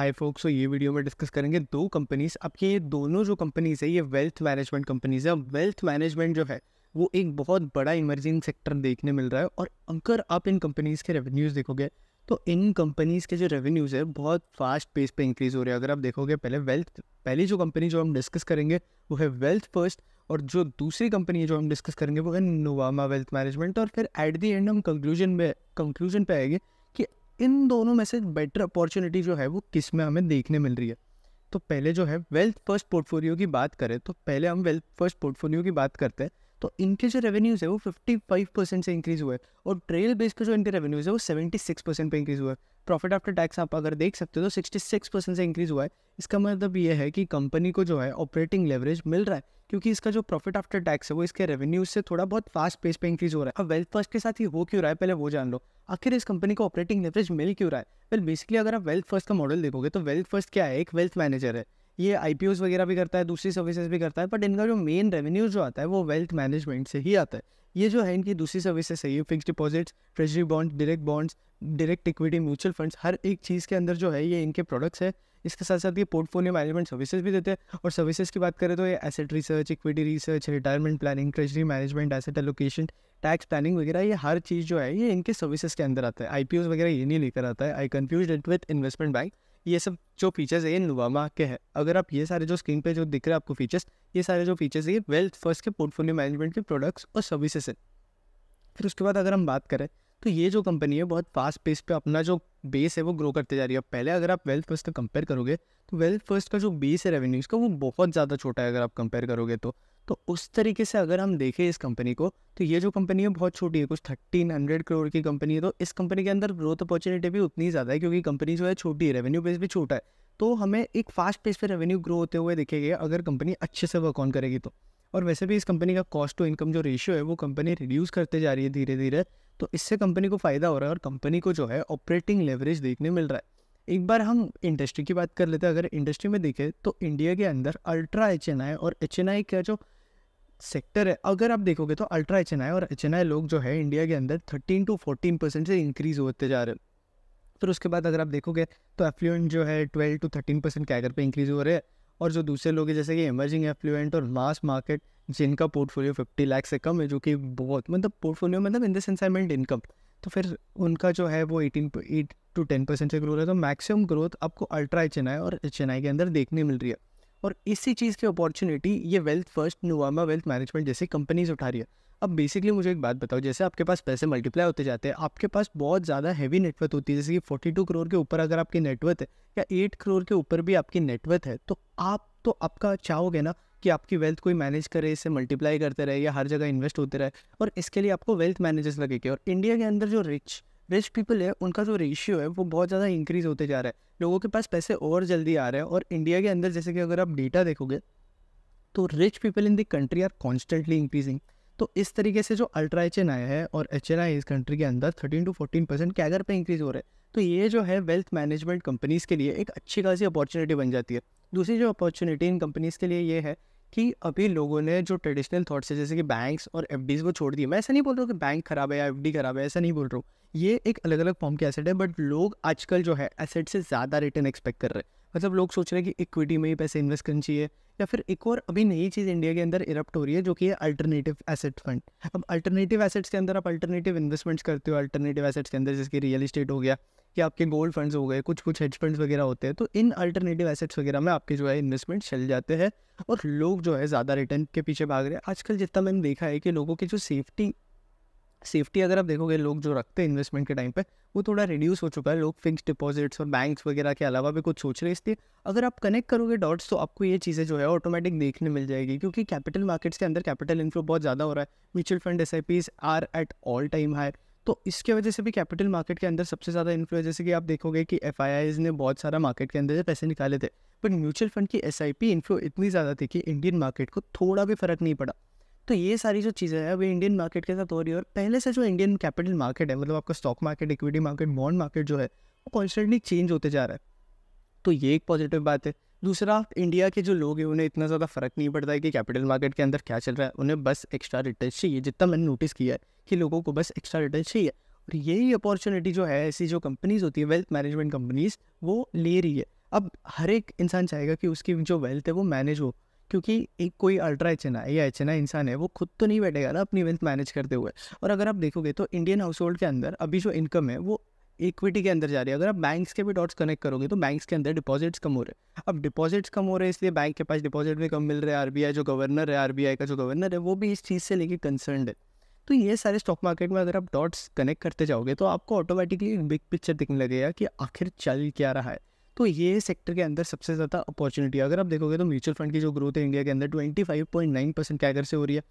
आई focus ये video में discuss करेंगे दो कंपनीज आपके ये दोनों जो कंपनीज है ये वेल्थ मैनेजमेंट कंपनीज है वेल्थ मैनेजमेंट जो है वो एक बहुत बड़ा इमर्जिंग सेक्टर देखने मिल रहा है और अगर आप इन कंपनीज़ के रेवेन्यूज़ देखोगे तो इन कंपनीज़ के जो रेवेन्यूज़ है बहुत फास्ट पेस पे इंक्रीज़ हो रहे हैं अगर आप देखोगे पहले वेल्थ पहली जो कंपनी जो हम डिस्कस करेंगे वो है वेल्थ फर्स्ट और जो दूसरी कंपनी है जो हम डिस्कस करेंगे वो है नोवामा वेल्थ मैनेजमेंट और फिर एट दी एंड हम कंक्लूजन में कंक्लूजन पे आएंगे इन दोनों में से बेटर अपॉर्चुनिटी जो है वो किस में हमें देखने मिल रही है तो पहले जो है वेल्थ फर्स्ट पोर्टफोलियो की बात करें तो पहले हम वेल्थ फर्स्ट पोर्टफोलियो की बात करते हैं तो इनके जो रेवेन्यूज़ है वो 55 परसेंट से इंक्रीज़ हुए और ट्रेल बेस के जो इनके रेवेन्यूज़ है वो 76 परसेंट पर इंक्रीज़ हुआ है प्रॉफिट आफ्टर टैक्स आप अगर देख सकते हो तो 66 परसेंट से इंक्रीज़ हुआ है इसका मतलब ये है कि कंपनी को जो है ऑपरेटिंग लेवरेज मिल रहा है क्योंकि इसका जो प्रॉफिट आफ्टर टैक्स है वो इसके रेवेन्यू से थोड़ा बहुत फास्ट पेस पे इंक्रीज हो रहा है अब वेल्थ फर्स्ट के साथ ही हो क्यों रहा है पहले वो जान लो आखिर इस कंपनी को ऑपरेटिंग लेवरेज मिल क्यों रहा है वेल बेसिकली अगर आप वेल्थ फर्स्ट का मॉडल देखोगे तो वेल्थ फर्स्ट क्या है एक वेल्थ मैनेजर है ये आई वगैरह भी करता है दूसरी सर्विसेज भी करता है बट इनका जो मेन रेवेन्यू जो आता है वो वेल्थ मैनेजमेंट से ही आता है ये जो है इनकी दूसरी सर्विसेज है ये fix deposits treasury bond direct bonds direct equity mutual funds हर एक चीज़ के अंदर जो है ये इनके प्रोडक्ट्स है इसके साथ साथ ये पोर्टफोलियो मैनेजमेंट सर्विसेज भी देते हैं और सर्विसेज की बात करें तो ये asset research equity research retirement planning treasury management asset allocation tax planning वगैरह ये हर चीज़ जो है ये इनके सर्विसेज के अंदर आता है आई वगैरह ये नहीं लेकर आता है I confuse it with investment bank ये सब जो फीचर्स है ये नुवामा के हैं अगर आप ये सारे जो स्क्रीन पे जो दिख रहे हैं आपको फीचर्स ये सारे जो फीचर्स ये वेल्थ फर्स्ट के पोर्टफोलियो मैनेजमेंट के प्रोडक्ट्स और सर्विसेज हैं फिर उसके बाद अगर हम बात करें तो ये जो कंपनी है बहुत फास्ट पेस पे अपना जो बेस है वो ग्रो करते जा रही है पहले अगर आप वेल्थ फर्स्ट का कंपेयर करोगे तो वेल्थ फर्स्ट का जो बेस है रेवेन्यूज़ का वो बहुत ज़्यादा छोटा है अगर आप कंपेयर करोगे तो तो उस तरीके से अगर हम देखें इस कंपनी को तो ये जो कंपनी है बहुत छोटी है कुछ थर्टीन हंड्रेड करोड़ की कंपनी है तो इस कंपनी के अंदर ग्रोथ अपॉर्चुनिटी भी उतनी ज़्यादा है क्योंकि कंपनी जो है छोटी है रेवेन्यू बेस भी छोटा है तो हमें एक फास्ट पेस पर रेवेन्यू ग्रो होते हुए दिखेगी अगर कंपनी अच्छे से वर्क ऑन करेगी तो और वैसे भी इस कंपनी का कॉस्ट टू इनकम जो रेशियो है वो कंपनी रिड्यूस करते जा रही है धीरे धीरे तो इससे कंपनी को फ़ायदा हो रहा है और कंपनी को जो है ऑपरेटिंग लेवरेज देखने मिल रहा है एक बार हम इंडस्ट्री की बात कर लेते हैं अगर इंडस्ट्री में देखें तो इंडिया के अंदर अल्ट्रा एच एन आई और एच एन आई का जो सेक्टर है अगर आप देखोगे तो अल्ट्रा एच एन आई और एच एन आई लोग जो है इंडिया के अंदर थर्टीन टू फोर्टीन परसेंट से इंक्रीज होते जा रहे हैं फिर उसके बाद अगर आप देखोगे तो एफ्लुएंट जो है ट्वेल्व टू थर्टीन परसेंट के पर इंक्रीज हो रहे हैं और जो दूसरे लोग हैं जैसे कि इमर्जिंग एफ्लुएंट और मास मार्केट जिनका पोर्टफोलियो फिफ्टी लाख से कम है जो कि बहुत मतलब पोर्टफोलियो मतलब in the sense I income तो फिर उनका जो है वो eighteen eight to ten percent से ग्रो रहा है तो मैक्सिमम ग्रोथ आपको अल्ट्रा एच और एच के अंदर देखने मिल रही है और इसी चीज़ की अपॉर्चुनिटी ये wealth first Nuvama wealth management जैसी कंपनीज उठा रही है अब बेसिकली मुझे एक बात बताओ जैसे आपके पास पैसे मल्टीप्लाई होते जाते हैं आपके पास बहुत ज़्यादा हैवी नेटवर्थ होती है जैसे कि टू करोड़ के ऊपर अगर आपकी नेटवर्थ है या एट करोड़ के ऊपर भी आपकी नेटवर्थ है तो आप तो आपका चाहोगे ना कि आपकी वेल्थ कोई मैनेज करे इसे मल्टीप्लाई करते रहे या हर जगह इन्वेस्ट होते रहे और इसके लिए आपको वेल्थ मैनेजर्स लगेंगे और इंडिया के अंदर जो रिच रिच पीपल है उनका जो रेशियो है वो बहुत ज़्यादा इंक्रीज़ होते जा रहा है लोगों के पास पैसे और जल्दी आ रहे हैं और इंडिया के अंदर जैसे कि अगर आप डेटा देखोगे तो rich people in the country are constantly increasing तो इस तरीके से जो अल्ट्रा एच आया है और एच एन इस कंट्री के अंदर thirteen to fourteen percent CAGR पर इंक्रीज़ हो रहा है तो ये जो है वेल्थ मैनेजमेंट कंपनीज़ के लिए एक अच्छी खासी अपॉर्चुनिटी बन जाती है दूसरी जो अपॉर्चुनिटी इन कंपनीज़ के लिए ये है कि अभी लोगों ने जो ट्रेडिशनल थाट्स है जैसे कि बैंक्स और एफ को छोड़ दिए मैं ऐसा नहीं बोल रहा हूँ कि बैंक खराब है या एफ खराब है ऐसा नहीं बोल रहा हूँ ये एक अलग अलग फॉर्म के एसेट है बट लोग आजकल जो है एसेट से ज़्यादा रिटर्न एक्सपेक्ट कर रहे हैं मतलब लोग सोच रहे हैं कि इक्विटी में ही पैसे इन्वेस्ट करनी चाहिए या फिर एक और अभी नई चीज़ इंडिया के अंदर इरप्ट हो रही है जो कि है अल्टरनेटिव एसेट फंड अब अल्टरनेटिव एसेट्स के अंदर आप अल्टरनेटिव इन्वेस्टमेंट्स करते हो अल्टरनेटिव एसेट्स के अंदर जैसे कि रियल इस्टेट हो गया या आपके गोल्ड फंड्स हो गए कुछ कुछ हेज फंड्स वगैरह होते हैं तो इन अल्टरनेटिव एसेट्स वगैरह में आपके जो है इन्वेस्टमेंट चल जाते हैं और लोग जो है ज़्यादा रिटर्न के पीछे भाग रहे हैं आजकल जितना मैंने देखा है कि लोगों की जो सेफ्टी सेफ्टी अगर आप देखोगे लोग जो रखते हैं इन्वेस्टमेंट के टाइम पे वो थोड़ा रिड्यूस हो चुका है लोग फिक्स डिपॉजिट्स और बैंक्स वगैरह के अलावा भी कुछ सोच रहे हैं इसलिए अगर आप कनेक्ट करोगे डॉट्स तो आपको ये चीज़ें जो है ऑटोमेटिक देखने मिल जाएगी क्योंकि कैपिटल मार्केट्स के अंदर कैपिटल इन्फ्लो बहुत ज़्यादा हो रहा है mutual fund S R at all time high तो इसके वजह से भी कैपिटल मार्केट के अंदर सबसे ज़्यादा इन्फ्लो है जैसे कि आप देखोगे कि एफ ने बहुत सारा मार्केट के अंदर से पैसे निकाले थे बट म्यूचुअल फंड की एस आई इन्फ्लो इतनी ज़्यादा थी कि इंडियन मार्केट को थोड़ा भी फर्क नहीं पड़ा तो ये सारी जो चीज़ें हैं अभी इंडियन मार्केट के साथ हो रही है और पहले से जो इंडियन कैपिटल मार्केट है मतलब आपका stock market equity market bond market जो है वो कॉन्स्टेंटली चेंज होते जा रहा है तो ये एक पॉजिटिव बात है दूसरा इंडिया के जो लोग हैं उन्हें इतना ज़्यादा फ़र्क नहीं पड़ता है कि कैपिटल मार्केट के अंदर क्या चल रहा है उन्हें बस एक्स्ट्रा रिटर्न चाहिए जितना मैंने नोटिस किया है कि लोगों को बस एक्स्ट्रा रिटर्न चाहिए और यही अपॉर्चुनिटी जो है ऐसी जो कंपनीज़ होती है वेल्थ मैनेजमेंट कंपनीज़ वो ले रही है अब हर एक इंसान चाहेगा कि उसकी जो वेल्थ है वो मैनेज हो क्योंकि एक कोई अल्ट्रा एचेना या आई इंसान है वो खुद तो नहीं बैठेगा ना अपनी वेल्थ मैनेज करते हुए और अगर आप देखोगे तो इंडियन हाउस होल्ड के अंदर अभी जो इनकम है वो इक्विटी के अंदर जा रही है अगर आप बैंक्स के भी डॉट्स कनेक्ट करोगे तो बैंक्स के अंदर डिपॉजिट्स कम हो रहे हैं अब डिपॉजिट्स कम हो रहे हैं इसलिए बैंक के पास डिपॉजिट भी कम मिल रहे हैं आरबीआई जो गवर्नर है आरबीआई का जो गवर्नर है वो भी इस चीज़ से लेके कंसर्न है तो ये सारे स्टॉक मार्केट में अगर आप डॉट्स कनेक्ट करते जाओगे तो आपको ऑटोमेटिकली बिग पिक्चर दिखने लगेगा कि आखिर चल क्या रहा है तो ये सेक्टर के अंदर सबसे ज़्यादा अपॉर्चुनिटी है अगर आप देखोगे तो म्यूचुअल फंड की जो ग्रोथ है इंडिया के अंदर twenty five point nine percent क्या अगर से हो रही है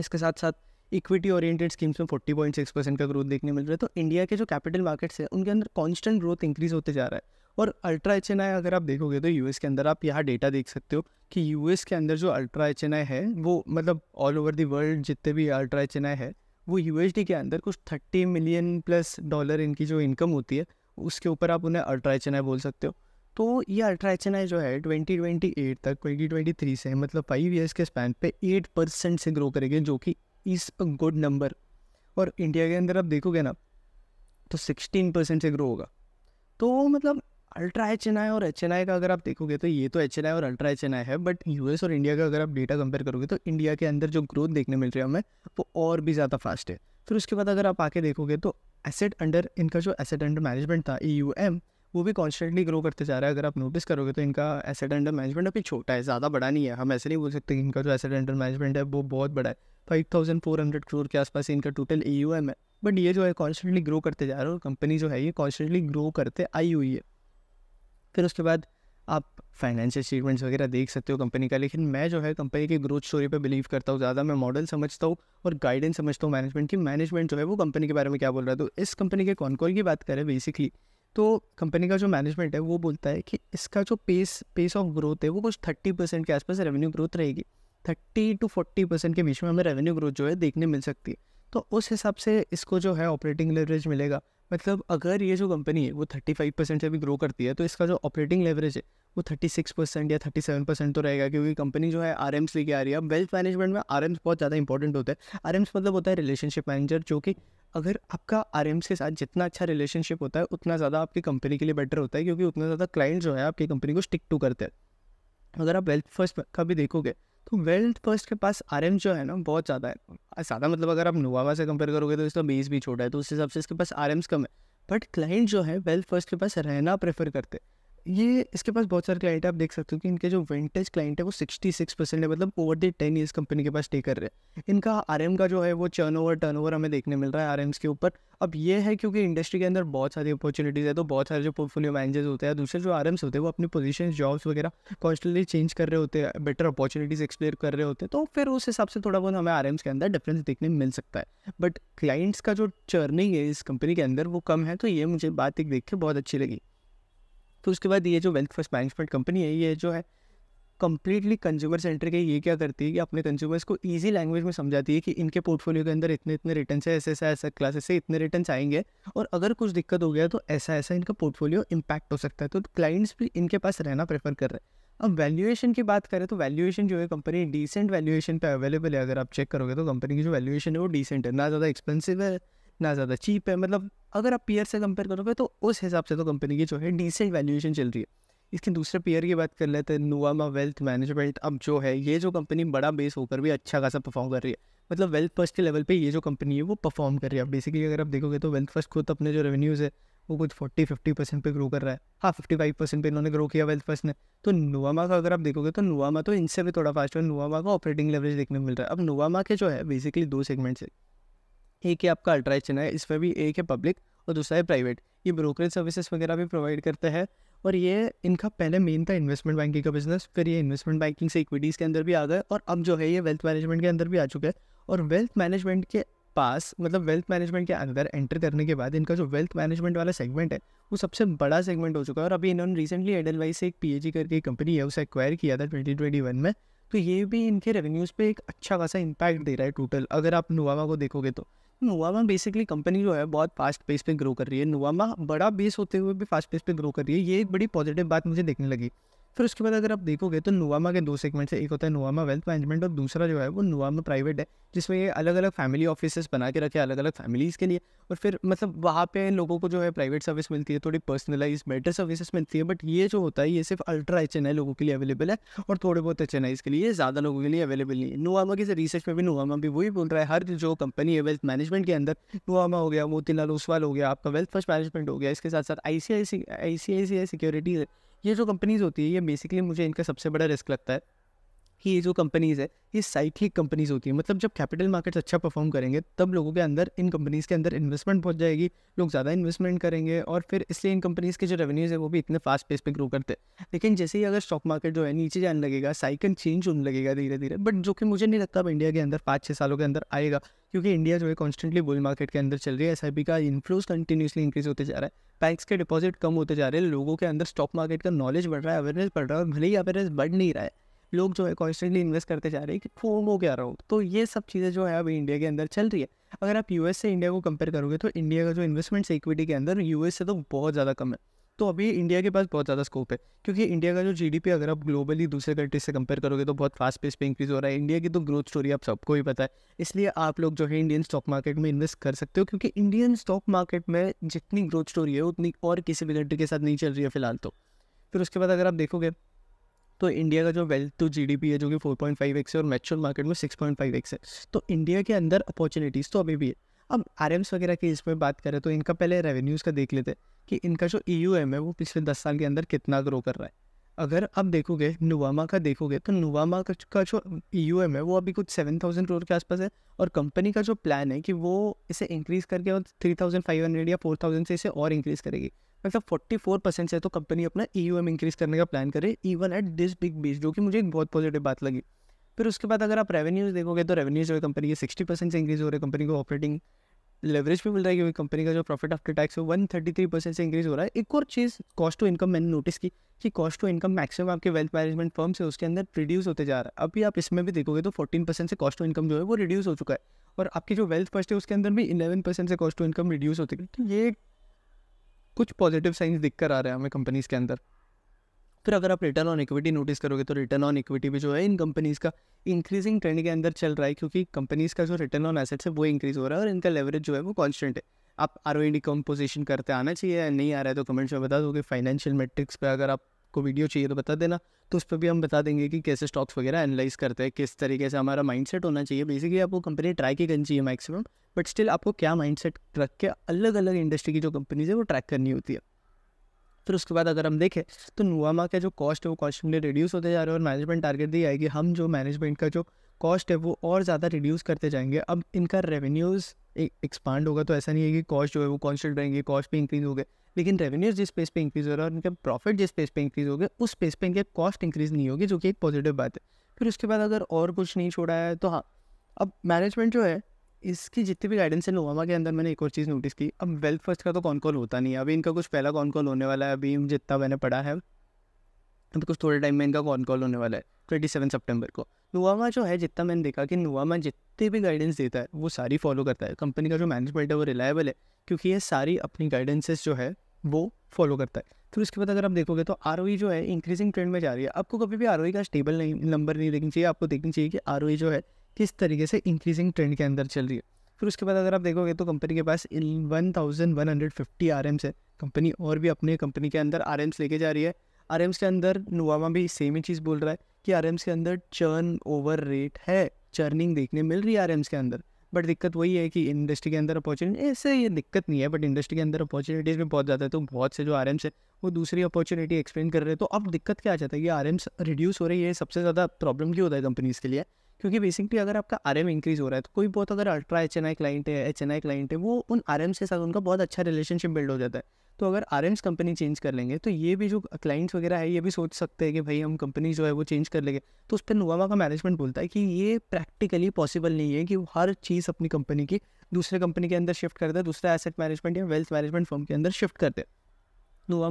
इसके साथ साथ इक्विटी ओरिएंटेड स्कीम्स में फोर्टी पॉइंट सिक्स परसेंट का ग्रोथ देखने मिल रहा है तो इंडिया के जो कैपिटल मार्केट्स है उनके अंदर कॉन्स्टेंट ग्रोथ इंक्रीज होते जा रहा है और अल्ट्रा एच एन आई अगर आप देखोगे तो यू के अंदर आप यहाँ डेटा देख सकते हो कि यू के अंदर जो अल्ट्रा एच एन आई है वो मतलब ऑल ओवर दी वर्ल्ड जितने भी अल्ट्रा एच एन आई है वो यू के अंदर कुछ थर्टी मिलियन प्लस डॉलर इनकी जो इनकम होती है उसके ऊपर आप उन्हें अल्ट्रा एच बोल सकते हो तो ये अल्ट्रा एच जो है ट्वेंटी ट्वेंटी एट तक ट्वेंटी ट्वेंटी थ्री से मतलब फाइव ईयर्स के स्पैन पे एट परसेंट से ग्रो करेंगे जो कि इज़ अ गुड नंबर और इंडिया के अंदर आप देखोगे ना तो सिक्सटीन परसेंट से ग्रो होगा तो मतलब अल्ट्रा एच एन आई और एच एन आई का अगर आप देखोगे तो ये तो एच एन आई और अल्ट्रा एच एन आई है बट यू एस और इंडिया का अगर आप डेटा कंपेयर करोगे तो इंडिया के अंदर जो ग्रोथ देखने मिल रही है हमें वो और भी ज़्यादा फास्ट है फिर उसके बाद अगर आप आके देखोगे तो एसेट अंडर इनका जो एसेट अंडर मैनेजमेंट था ई e वो भी कॉन्स्टेंटली ग्रो करते जा रहा है अगर आप नोटिस करोगे तो इनका एसेट अंडर मैनेजमेंट अभी छोटा है ज़्यादा बड़ा नहीं है हम ऐसे नहीं बोल सकते कि इनका जो एसेट अंडर मैनेजमेंट है वो बहुत बड़ा है five thousand four hundred crore के आसपास इनका टोटल ई यू एम है बट ये जो है कॉन्स्टेंटली ग्रो करते जा रहा है और कंपनी जो है ये कॉन्स्टेंटली ग्रो करते आई हुई है फिर उसके बाद आप फाइनेंशियल स्टेटमेंट्स वगैरह देख सकते हो कंपनी का लेकिन मैं जो है कंपनी की ग्रोथ स्टोरी पे बिलीव करता हूँ ज़्यादा मैं मॉडल समझता हूँ और गाइडेंस समझता हूँ मैनेजमेंट की मैनेजमेंट जो है वो कंपनी के बारे में क्या बोल रहा है तो इस कंपनी के कॉनकॉल की बात करें बेसिकली तो कंपनी का जो मैनेजमेंट है वो बोलता है कि इसका जो पेस पेस ऑफ ग्रोथ है वो कुछ थर्टी परसेंट के आसपास रेवेन्यू ग्रोथ रहेगी थर्टी टू फोर्टी परसेंट के बीच में हमें रेवेन्यू ग्रोथ जो है देखने मिल सकती है तो उस हिसाब से इसको जो है ऑपरेटिंग लेवरेज मिलेगा मतलब अगर ये जो कंपनी है वो थर्टी फाइव परसेंट से भी ग्रो करती है तो इसका जो ऑपरेटिंग लेवरेज है वो थर्टी सिक्स परसेंट या थर्टी सेवन परसेंट तो रहेगा क्योंकि कंपनी जो है आर एम्स लेके आ रही है अब वेल्थ मैनेजमेंट में आर एम्स बहुत ज़्यादा इंपॉर्टेंट होता है आर एम्स मतलब होता है रिलेशनशिप मैनेजर जो कि अगर आपका आर एम्स के साथ जितना अच्छा रिलेशनशिप होता है उतना ज़्यादा आपकी कंपनी के लिए बेटर होता है क्योंकि उतना ज़्यादा क्लाइंट जो है आपकी कंपनी को स्टिक टू करते हैं अगर आप वेल्थ फर्स्ट का भी देखोगे वेल्थ फर्स्ट के पास आर जो है ना बहुत ज़्यादा है ज़्यादा मतलब अगर आप नोवावा से कंपेयर करोगे तो इसका बेस भी छोटा है तो उस हिसाब से इसके पास आर कम है बट क्लाइंट जो है वेल्थ फर्स्ट के पास रहना प्रेफर करते हैं ये इसके पास बहुत सारे क्लाइंट आप देख सकते हो कि इनके जो विंटेज क्लाइंट है वो सिक्सटी सिक्स परसेंट है मतलब over the ten years company के पास स्टे कर रहे हैं इनका आर का जो है वो चर्न ओवर टर्न ओवर हमें देखने मिल रहा है आर के ऊपर अब ये है क्योंकि इंडस्ट्री के अंदर बहुत सारी अपॉर्चुनिटीज़ है तो बहुत सारे जो पोर्टफोलियो मैनेजर्स होते हैं दूसरे जो आर होते हैं वो अपनी पोजीशन जॉब्स वगैरह कॉन्स्टेंटली चेंज कर रहे होते हैं बेटर अपॉर्चुनिटीज़ एक्सप्लेयर कर रहे होते हैं तो फिर उस हिसाब से थोड़ा बहुत हमें आर के अंदर डिफरेंस देखने मिल सकता है बट क्लाइंट्स का जो चर्निंग है इस कंपनी के अंदर वो कम है तो ये मुझे बात एक देख के बहुत अच्छी लगी तो उसके बाद ये जो वेल्थ फर्स्ट मैनेजमेंट कंपनी है ये जो है कम्प्लीटली कंज्यूमर सेंट्रिक है ये क्या करती है कि अपने कंज्यूमर्स को ईजी लैंग्वेज में समझाती है कि इनके पोर्टफोलियो के अंदर इतने इतने रिटर्न है ऐसे ऐसा ऐसा क्लासेस से इतने रिटर्न आएंगे और अगर कुछ दिक्कत हो गया तो ऐसा ऐसा इनका पोर्टफोलियो इम्पैक्ट हो सकता है तो क्लाइंट्स भी इनके पास रहना प्रेफर कर रहे हैं अब वैल्यूएशन की बात करें तो वैल्यूएशन जो है कंपनी डिसेंट वैल्यूएशन पे अवेलेबल है अगर आप चेक करोगे तो कंपनी की जो वैल्यूएशन है वो डिसेंट है ना ज़्यादा एक्सपेंसिव है ना ज़्यादा चीप है मतलब अगर आप पीयर से कंपेयर करोगे तो उस हिसाब से तो कंपनी की जो है डिसेंट वैल्यूएशन चल रही है इसके दूसरे पेयर की बात कर लेते हैं नुआमा वेल्थ मैनेजमेंट अब जो है ये जो कंपनी बड़ा बेस होकर भी अच्छा खासा परफॉर्म कर रही है मतलब वेल्थ फर्स्ट के लेवल पे ये जो कंपनी है वो परफॉर्म कर रही है बेसिकली अगर आप देखोगे तो वेल्थ फर्स्ट खुद अपने जो रेवेन्यूज़ है वो कुछ फोर्टी फिफ्टी परसेंट पे ग्रो कर रहा है हाँ फिफ्टी फाइव परसेंट पे इन्होंने ग्रो किया वेल्थ फर्स्ट ने तो नुआमा का अगर आप देखोगे तो नुआमा तो इनसे भी थोड़ा फास्ट है नुआमा का ऑपरेटिंग लेवरेज देखने को मिल रहा है अब नुआमा के जो है बेसिकली दो सेगमेंट्स से। है एक है आपका अल्ट्रा एच है इसमें भी एक है पब्लिक और दूसरा है प्राइवेट ये ब्रोकरेज सर्विसेज वगैरह भी प्रोवाइड करते हैं और ये इनका पहले मेन था इन्वेस्टमेंट बैंकिंग का बिजनेस फिर ये इन्वेस्टमेंट बैंकिंग से इक्विटीज़ के अंदर भी आ गए और अब जो है ये वेल्थ मैनेजमेंट के अंदर भी आ चुके हैं और वेल्थ मैनेजमेंट के पास मतलब वेल्थ मैनेजमेंट के अंदर एंटर करने के बाद इनका जो वेल्थ मैनेजमेंट वाला सेगमेंट है वो सबसे बड़ा सेगमेंट हो चुका है और अभी इन्होंने रिसेंटली एडल से एक पी करके कंपनी है उसे एक्वायर किया था ट्वेंटी ट्वेंटी वन में तो ये भी इनके रेवेन्यूज़ पे एक अच्छा खासा इम्पैक्ट दे रहा है टोटल अगर आप नुवामा को देखोगे तो नोवामा बेसिकली कंपनी जो है बहुत फास्ट पेस पे ग्रो कर रही है नोवामा बड़ा बेस होते हुए भी फास्ट पेस पे ग्रो कर रही है ये एक बड़ी पॉजिटिव बात मुझे देखने लगी फिर उसके बाद अगर आप देखोगे तो नुआमा के दो सेगमेंट से, एक होता है नुआमा वेल्थ मैनेजमेंट और दूसरा जो है वो नुआमा प्राइवेट है जिसमें ये अलग अलग फैमिली ऑफिस बना के रखे अलग अलग फैमिलीज़ के लिए और फिर मतलब वहाँ पे लोगों को जो है प्राइवेट सर्विस मिलती है थोड़ी पर्सनलाइज बेटर सर्विसेज मिलती है बट ये जो होता है ये सिर्फ अल्ट्रा एच लोगों के लिए अवेलेबल है और थोड़े बहुत एच के लिए ज़्यादा लोगों के लिए अवेलेबल नहीं है नुआमा की रिसर्च में भी नुआमा भी वही बोल रहा है हर जो कंपनी है वेल्थ मैनेजमेंट के अंदर नुआमा हो गया मोतीलाल ओसवाल हो गया आपका वेल्थ फर्स्ट मैनेजमेंट हो गया इसके साथ साथ आई सी आई सी आई सी आई सी आई सिक्योरिटीज़ है ये जो कंपनीज़ होती है ये बेसिकली मुझे इनका सबसे बड़ा रिस्क लगता है कि ये जो कंपनीज़ है ये साइक्लिक कंपनीज़ होती है मतलब जब कैपिटल मार्केट्स अच्छा परफॉर्म करेंगे तब लोगों के अंदर इन कंपनीज़ के अंदर इन्वेस्टमेंट पहुंच जाएगी लोग ज़्यादा इन्वेस्टमेंट करेंगे और फिर इसलिए इन कंपनीज़ के जो रेवेन्यूज़ है वो भी इतने फास्ट पेस पे ग्रो करते हैं लेकिन जैसे ही अगर स्टॉक मार्केट जो है नीचे जाने लगेगा साइकिल चेंज होने लगेगा धीरे धीरे बट जो कि मुझे नहीं लगता अब इंडिया के अंदर पाँच छः सालों के अंदर आएगा क्योंकि इंडिया जो है कॉन्स्टेंटली बुल मार्केट के अंदर चल रही है एस का इन्फ्लोज कंटिन्यूसली इंक्रीज होते जा रहा है बैंक्स के डिपॉजिट कम होते जा रहे हैं लोगों के अंदर स्टॉक मार्केट का नॉलेज बढ़ रहा है अवेयरनेस बढ़ रहा है और भले ही अवेयरनेस बढ़ नहीं रहा है लोग जो है कॉन्स्टेंटली इन्वेस्ट करते जा रहे हैं कि हो क्या रहा हो तो ये सब चीज़ें जो है अभी इंडिया के अंदर चल रही है अगर आप यूएस से इंडिया को कंपेयर करोगे तो इंडिया का जो इन्वेस्टमेंट्स इक्विटी के अंदर यूएस से तो बहुत ज़्यादा कम है तो अभी इंडिया के पास बहुत ज़्यादा स्कोप है क्योंकि इंडिया का जो जीडीपी अगर आप ग्लोबली दूसरे कंट्री से कंपेयर करोगे तो बहुत फास्ट पेस पे इंक्रीज़ हो रहा है इंडिया की तो ग्रोथ स्टोरी आप सबको ही पता है इसलिए आप लोग जो है इंडियन स्टॉक मार्केट में इन्वेस्ट कर सकते हो क्योंकि इंडियन स्टॉक मार्केट में जितनी ग्रोथ स्टोरी है उतनी और किसी भी कंट्री के साथ नहीं चल रही है फिलहाल तो फिर उसके बाद अगर आप देखोगे तो इंडिया का जो वेल्थ टू जी है जो कि फोर पॉइंट फाइव एक्स है और मैच्योर मार्केट में सिक्स पॉइंट फाइव एक्स है तो इंडिया के अंदर अपॉर्चुनिटीज़ तो अभी भी है अब आर एम्स वगैरह की इसमें बात करें तो इनका पहले रेवेन्यूज़ का देख लेते हैं कि इनका जो ई यू एम है वो पिछले दस साल के अंदर कितना ग्रो कर रहा है अगर आप देखोगे नुवामा का देखोगे तो नुवामा का जो ई यू एम है वो अभी कुछ सेवन थाउजेंड करोड़ के आसपास है और कंपनी का जो प्लान है कि वो इसे इंक्रीज़ करके और थ्री थाउजेंड फाइव हंड्रेड या फोर थाउजेंड से इसे और इंक्रीज़ करेगी मतलब फोर्टी फोर परसेंट से तो कंपनी अपना ई यू एम इंक्रीज़ करने का प्लान करे even at this big beach जो कि मुझे एक बहुत पॉजिटिव बात लगी फिर उसके बाद अगर आप रेवेन्यूज देखोगे तो रेवेन्यूज जो है कंपनी के सिक्सटी परसेंट से इंक्रीज़ हो रहे हैं कंपनी को ऑपरेटिंग लेवरेज भी मिल रहा है क्योंकि कंपनी का जो प्रॉफिट आफ्टर टैक्स है वन थर्टी थ्री परसेंट से इंक्रीज़ हो रहा है एक और चीज़ कॉस्ट टू इनकम मैंने नोटिस की कि कॉस्ट टू इनकम मैक्सिमम आपके वेल्थ मैनेजमेंट फर्म से उसके अंदर रिड्यूस होते जा रहा है अभी आप इसमें भी देखोगे तो फोर्टीन परसेंट से कॉस्ट टू इनकम जो है वो रिड्यूस हो चुका है और आपकी जो वेल्थ फर्स्ट है उसके अंदर भी इलेवन परसेंट से कॉस्ट टू इनकम रिड्यूस होती है तो ये कुछ पॉजिटिव साइंस दिख कर आ रहे हैं हमें कंपनीज़ के अंदर फिर अगर आप रिटर्न ऑन इक्विटी नोटिस करोगे तो रिटर्न ऑन इक्विटी भी जो है इन कंपनीज़ का इंक्रीजिंग ट्रेंड के अंदर चल रहा है क्योंकि कंपनीज़ का जो रिटर्न ऑन एसेट्स है वो इंक्रीज़ हो रहा है और इनका लेवरेज जो है वो कॉन्स्टेंट है आप आर ओ कम्पोजिशन करते आना चाहिए नहीं आ रहा है तो कमेंट्स में बता दो कि फाइनेंशियल मेट्रिक्स पर अगर आप आपको वीडियो चाहिए तो बता देना तो उस पर भी हम बता देंगे कि कैसे स्टॉक्स वगैरह एनालाइज करते हैं किस तरीके से हमारा माइंडसेट होना चाहिए बेसिकली आपको कंपनी ट्राई की करनी चाहिए मैक्सिमम बट स्टिल आपको क्या माइंडसेट रख के अलग अलग इंडस्ट्री की जो कंपनीज है वो ट्रैक करनी होती है फिर उसके बाद अगर हम देखें तो नुआमा का जो कॉस्ट है वो कॉस्टली रिड्यूस होते जा रहे हैं और मैनेजमेंट टारगेट दिया है कि हम जो मैनेजमेंट का जो कॉस्ट है वो और ज़्यादा रिड्यूस करते जाएंगे अब इनका रेवेन्यूज़ एक्सपांड e-, होगा तो ऐसा नहीं है कि कॉस्ट जो है वो कॉन्स्टेंट रहेंगे कॉस्ट भी इंक्रीज हो गए लेकिन रेवेन्यूज जिस स्पेस पे इंक्रीज़ हो रहा है और इनके प्रॉफिट जिस स्पेस पे इंक्रीज़ हो गए उस स्पेस पे इनके कॉस्ट इंक्रीज़ नहीं होगी जो कि एक पॉजिटिव बात है फिर उसके बाद अगर और कुछ नहीं छोड़ा है तो हाँ अब मैनेजमेंट जो है इसकी जितनी भी गाइडेंस है नोवामा के अंदर मैंने एक और चीज़ नोटिस की अब वेल्थ फर्स्ट का तो कॉन कॉल होता नहीं है अभी इनका कुछ पहला कॉन कॉल होने वाला है अभी जितना मैंने पढ़ा है अब कुछ थोड़े टाइम में इनका कॉन कॉल होने वाला है ट्वेंटी सेवन सेप्टेम्बर को नोवामा जो है जितना मैंने देखा कि नोवामा जितनी भी गाइडेंस देता है वो सारी फॉलो करता है कंपनी का जो मैनेजमेंट है वो रिलायबल है क्योंकि ये सारी अपनी गाइडेंसेस जो है वो फॉलो करता है फिर तो उसके बाद अगर आप देखोगे तो आर e जो है इंक्रीजिंग ट्रेंड में जा रही है आपको कभी भी आर e का स्टेबल नहीं नंबर नहीं देखना चाहिए आपको देखनी चाहिए कि आर e जो है किस तरीके से इंक्रीजिंग ट्रेंड के अंदर चल रही है फिर उसके बाद अगर आप देखोगे तो कंपनी के पास one thousand one hundred fifty RMs है कंपनी और भी अपने कंपनी के अंदर आर एम्स लेके जा रही है आर एम्स के अंदर नुवामा भी सेम ही चीज़ बोल रहा है कि आर एम्स के अंदर चर्न ओवर रेट है चर्निंग देखने मिल रही है आर एम्स के अंदर बट दिक्कत वही है कि इंडस्ट्री के अंदर अपॉर्चुनिटी ऐसे ये दिक्कत नहीं है बट इंडस्ट्री के अंदर अपॉर्चुनिटीज़ में बहुत ज़्यादा है तो बहुत से जो आर एम्स है वो दूसरी अपॉर्चुनिटी एक्सप्लेन कर रहे हैं तो अब दिक्कत क्या आ जाता है कि आर एम्स रिड्यूस हो रही है सबसे ज़्यादा प्रॉब्लम क्यों होता है कंपनीज़ के लिए क्योंकि बेसिकली अगर आपका आर एम इंक्रीज़ हो रहा है तो कोई बहुत अगर ultra H N I client है एच एन आई क्लाइंट है वो उन आर एम से साथ उनका बहुत अच्छा रिलेशनशिप बिल्ड हो जाता है तो अगर आर कंपनी चेंज कर लेंगे तो ये भी जो क्लाइंट्स वगैरह है ये भी सोच सकते हैं कि भाई हम कंपनी जो है वो चेंज कर लेंगे तो उस पर नोवा का मैनेजमेंट बोलता है कि ये प्रैक्टिकली पॉसिबल नहीं है कि वो हर चीज़ अपनी कंपनी की दूसरे कंपनी के अंदर शिफ्ट कर दे दूसरा एसेट मैनेजमेंट या वेल्थ मैनेजमेंट फर्म के अंदर शिफ्ट कर दे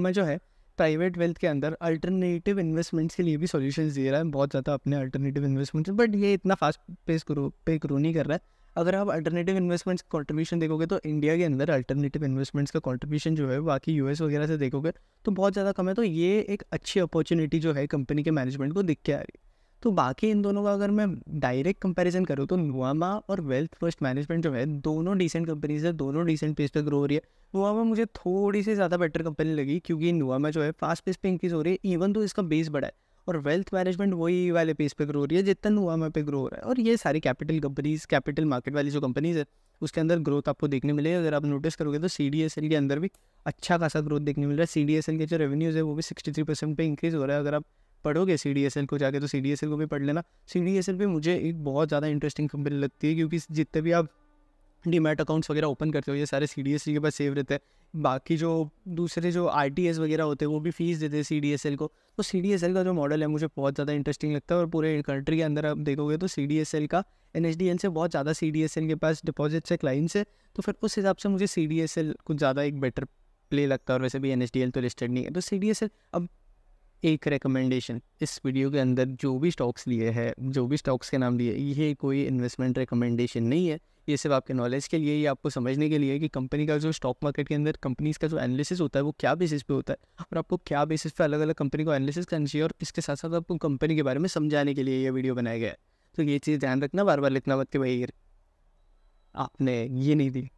में जो है प्राइवेट वेल्थ के अंदर अल्टरनेटिव इन्वेस्टमेंट्स के लिए भी सॉल्यूशंस दे रहा है बहुत ज़्यादा अपने अल्टरनेटिव इन्वेस्टमेंट्स बट ये इतना फास्ट पेस ग्रो पे ग्रो नहीं कर रहा है अगर आप अल्टरनेटिव इन्वेस्टमेंट्स का कॉन्ट्रीब्यूशन देखोगे तो इंडिया के अंदर अल्टरनेटिव इन्वेस्टमेंट्स का कॉन्ट्रीब्यूशन जो है बाकी यूएस वगैरह से देखोगे तो बहुत ज़्यादा कम है तो ये एक अच्छी अपॉर्चुनिटी जो है कंपनी के मैनेजमेंट को दिख के आ रही तो बाकी इन दोनों का अगर मैं डायरेक्ट कंपेरिजन करूँ तो नुआमा और वेल्थ फर्स्ट मैनेजमेंट जो है दोनों डिसेंट कंपनीज है दोनों डिसेंट पेस पर ग्रो हो रही है नुआमा मुझे थोड़ी सी ज़्यादा बेटर कंपनी लगी क्योंकि नुआमा जो है फास्ट पेस पर इंक्रीज हो रही है इवन तो इसका बेस बड़ा है और वेल्थ मैनेजमेंट वही वाले पेज पे ग्रो हो रही है जितना वहाँ पे ग्रो हो रहा है और ये सारी कैपिटल कंपनीज कैपिटल मार्केट वाली जो कंपनीज है उसके अंदर ग्रोथ आपको देखने मिलेगी अगर आप नोटिस करोगे तो सी डी एस एल के अंदर भी अच्छा खासा ग्रोथ देखने मिल रहा है सी डी एस एल के जो रेवेन्यूज़ है वो भी सिक्सटी थ्री परसेंट पर इंक्रीज़ हो रहा है अगर आप पढ़ोगे सी डी एस एल को जाके तो सी डी एस एल को भी पढ़ लेना सी डी एस एल भी मुझे एक बहुत ज़्यादा इंटरेस्टिंग कंपनी लगती है क्योंकि जितने भी आप डीमेट अकाउंट्स वगैरह ओपन करते हो ये सारे सी डी एस के पास सेव रहते हैं बाकी जो दूसरे जो आर टी एस वगैरह होते हैं वो भी फीस देते हैं सी डी एस एल को तो सी डी एस एल का जो मॉडल है मुझे बहुत ज़्यादा इंटरेस्टिंग लगता है और पूरे कंट्री के अंदर आप देखोगे तो सी डी एस एल का एन एच डी एन से बहुत ज़्यादा सी डी एस एल के पास डिपॉजिट्स है क्लाइंट्स है तो फिर उस हिसाब से मुझे सी डी एस एल कुछ ज़्यादा एक बेटर प्ले लगता है और वैसे भी एन एच डी एल तो लिस्टेड नहीं है तो सी डी एस एल अब एक रिकमेंडेशन इस वीडियो के अंदर जो भी स्टॉक्स लिए हैं जो भी स्टॉक्स के नाम लिए ये कोई इन्वेस्टमेंट रिकमेंडेशन नहीं है ये सिर्फ आपके नॉलेज के लिए या आपको समझने के लिए कि कंपनी का जो स्टॉक मार्केट के अंदर कंपनीज का जो एनालिसिस होता है वो क्या बेसिस पे होता है और आपको क्या बेसिस पे अलग अलग कंपनी को एनालिसिस करना चाहिए और इसके साथ साथ आपको कंपनी के बारे में समझाने के लिए ये वीडियो बनाया गया है तो ये चीज़ ध्यान रखना बार बार लिखना मत कि भाई आपने ये नहीं दी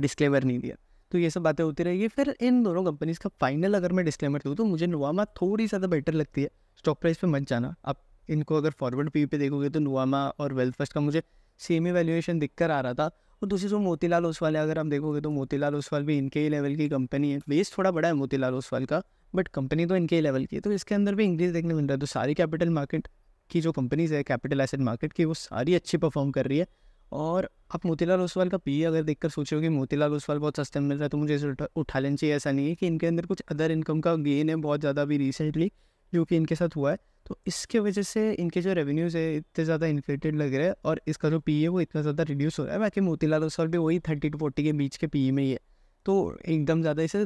डिस्क्लेमर नहीं दिया तो ये सब बातें होती रहेगी फिर इन दोनों कंपनीज का फाइनल अगर मैं डिस्क्लेमर दूँ तो मुझे नुआमा थोड़ी ज़्यादा बेटर लगती है स्टॉक प्राइस पे मत जाना आप इनको अगर फॉरवर्ड पी पे देखोगे तो नुआमा और वेल्थ का मुझे सेम ही वैल्यूएशन दिख कर आ रहा था और दूसरी जो मोतीलाल ओसवाल है अगर हम देखोगे तो मोतीलाल ओसवाल भी इनके ही लेवल की कंपनी है बेस थोड़ा बड़ा है मोतीलाल ओसवाल का बट कंपनी तो इनके ही लेवल की है तो इसके अंदर भी इंक्रीज देखने मिल रहा है तो सारी कैपिटल मार्केट की जो कंपनीज है कैपिटल एसेट मार्केट की वो सारी अच्छी परफॉर्म कर रही है और आप मोतीलाल ओसवाल का पी अगर देखकर सोच हो कि मोतीलाल ओसवाल बहुत सस्ते में मिल रहा है तो मुझे इसे उठा लेना चाहिए ऐसा नहीं है कि इनके अंदर कुछ अदर इनकम का गेन है बहुत ज़्यादा अभी रिसेंटली जो कि इनके साथ हुआ है तो इसके वजह से इनके जो रेवेन्यूज़ है इतने ज़्यादा इन्फ्लेटेड लग रहे हैं और इसका जो पी है वो इतना ज़्यादा रिड्यूस हो रहा है बाकी मोतीलाल ओसवाल भी वही थर्टी टू फोर्टी के बीच के पी में ही है तो एकदम ज़्यादा इसे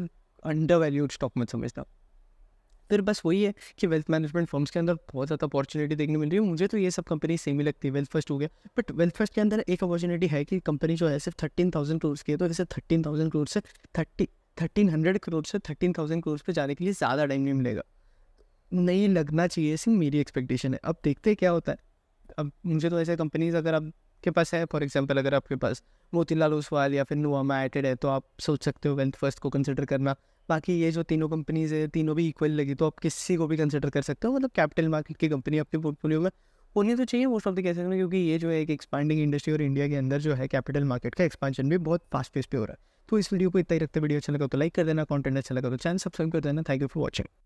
अंडर वैल्यूड स्टॉक में समझता हूँ फिर बस वही है कि वेल्थ मैनेजमेंट फॉर्म्स के अंदर बहुत ज़्यादा अपॉर्चुनिटी देखने मिल रही है मुझे तो ये सब कंपनी सेम ही लगती है वेल्थ फर्स्ट हो गया बट वेल्थ फर्स्ट के अंदर एक अपॉर्चुनिटी है कि कंपनी जो है सिर्फ थर्टीन थाउजेंड क्रोर्स की है तो जैसे थर्टीन थाउजेंड क्रोर्स से थर्टी थर्टीन हंड्रेड क्रोर्स से थर्टीन थाउजेंड क्रोर्स पर जाने के लिए ज़्यादा टाइम नहीं मिलेगा नहीं लगना चाहिए सिर्फ मेरी एक्सपेक्टेशन है अब देखते हैं क्या होता है अब मुझे तो ऐसे कंपनीज अगर आप आपके पास है फॉर एग्जाम्पल अगर आपके पास मोतीलाल ओसवाल या फिर नुआमा एटेड है तो आप सोच सकते हो वेल्थ फर्स्ट को कंसिडर करना बाकी ये जो तीनों कंपनीज है तीनों भी इक्वल लगी तो आप किसी को भी कंसिडर कर सकते हो मतलब कैपिटल मार्केट की कंपनी आपके पोर्टफोलियो में उन्हें तो चाहिए मोस्ट ऑफ द सकते हैं क्योंकि ये जो है एक एक्सपांडिंग इंडस्ट्री और इंडिया के अंदर जो है कैपिटल मार्केट का एक्सपांशन भी बहुत फास्ट पेस पे हो रहा है तो इस वीडियो को इतना ही रखते वीडियो अच्छा लगा तो लाइक कर देना कॉन्टेंट अच्छा लगा तो चैनल सब्सक्राइब कर देना थैंक यू फॉर वॉचिंग